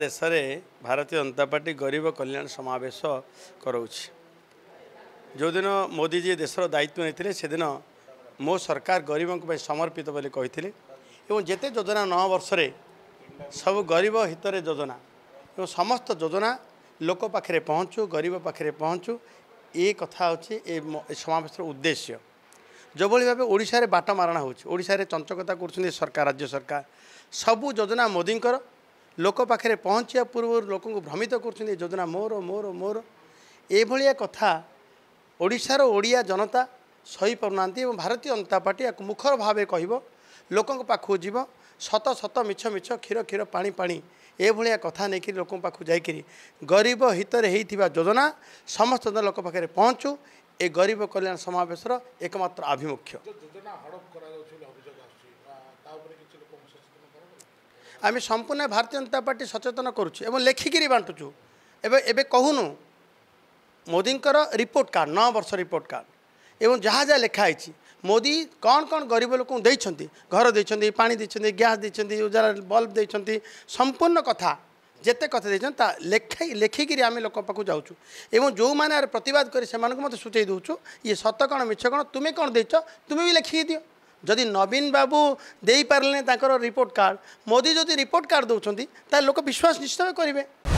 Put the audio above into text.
ଦେଶରେ ଭାରତୀୟ ଜନତା ପାର୍ଟି ଗରିବ କଲ୍ୟାଣ ସମାବେଶ କରାଉଛି ଯେଉଁଦିନ ମୋଦିଜୀ ଦେଶର ଦାୟିତ୍ୱ ନେଇଥିଲେ ସେଦିନ ମୋ ସରକାର ଗରିବଙ୍କ ପାଇଁ ସମର୍ପିତ ବୋଲି କହିଥିଲେ ଏବଂ ଯେତେ ଯୋଜନା ନଅ ବର୍ଷରେ ସବୁ ଗରିବ ହିତରେ ଯୋଜନା ଏବଂ ସମସ୍ତ ଯୋଜନା ଲୋକ ପାଖରେ ପହଞ୍ଚୁ ଗରିବ ପାଖରେ ପହଞ୍ଚୁ ଏ କଥା ହେଉଛି ଏ ସମାବେଶର ଉଦ୍ଦେଶ୍ୟ ଯେଉଁଭଳି ଭାବେ ଓଡ଼ିଶାରେ ବାଟ ମାରଣା ହେଉଛି ଓଡ଼ିଶାରେ ଚଞ୍ଚକତା କରୁଛନ୍ତି ସରକାର ରାଜ୍ୟ ସରକାର ସବୁ ଯୋଜନା ମୋଦିଙ୍କର ଲୋକ ପାଖରେ ପହଞ୍ଚିବା ପୂର୍ବରୁ ଲୋକଙ୍କୁ ଭ୍ରମିତ କରୁଛନ୍ତି ଯୋଜନା ମୋର ମୋର ମୋର ଏଭଳିଆ କଥା ଓଡ଼ିଶାର ଓଡ଼ିଆ ଜନତା ସହିପାରୁନାହାନ୍ତି ଏବଂ ଭାରତୀୟ ଜନତା ପାର୍ଟି ଏହାକୁ ମୁଖର ଭାବେ କହିବ ଲୋକଙ୍କ ପାଖକୁ ଯିବ ସତ ସତ ମିଛ ମିଛ କ୍ଷୀର କ୍ଷୀର ପାଣି ପାଣି ଏଭଳିଆ କଥା ନେଇକରି ଲୋକଙ୍କ ପାଖକୁ ଯାଇକରି ଗରିବ ହିତରେ ହେଇଥିବା ଯୋଜନା ସମସ୍ତ ଲୋକ ପାଖରେ ପହଞ୍ଚୁ ଏ ଗରିବ କଲ୍ୟାଣ ସମାବେଶର ଏକମାତ୍ର ଆଭିମୁଖ୍ୟ আমি সম্পূর্ণ ভারতীয় জনতা পার্টি সচেতন করুছি এবং লেখিকি বাটুছু এবে এবে কহুনু মোদিঙ্কর রিপোর্ট কার্ড ন বর্ষ রিপোর্ট কার্ড এবং যা যা লেখা হয়েছি মোদি কণ কণ গরিব লোক ঘর দিয়েছেন পাঁচ দিয়েছেন গ্যাস দিয়েছেন উজালা বল্ব দিয়েছেন সম্পূর্ণ কথা যেতে কথা দিয়েছেন তা লেখাই লেখিকি আমি লোক পাখু যাচ্ছু এবং যে প্রতবাদ করে সে মতো সূচাই দেছু ইয়ে সত কোণ মিছ কোণ তুমি কোণ দিয়েছ তুমি বি লেখিকি দিও ଯଦି ନବୀନ ବାବୁ ଦେଇପାରିଲେନି ତାଙ୍କର ରିପୋର୍ଟ କାର୍ଡ଼ ମୋଦି ଯଦି ରିପୋର୍ଟ କାର୍ଡ଼ ଦେଉଛନ୍ତି ତାହେଲେ ଲୋକ ବିଶ୍ୱାସ ନିଶ୍ଚୟ କରିବେ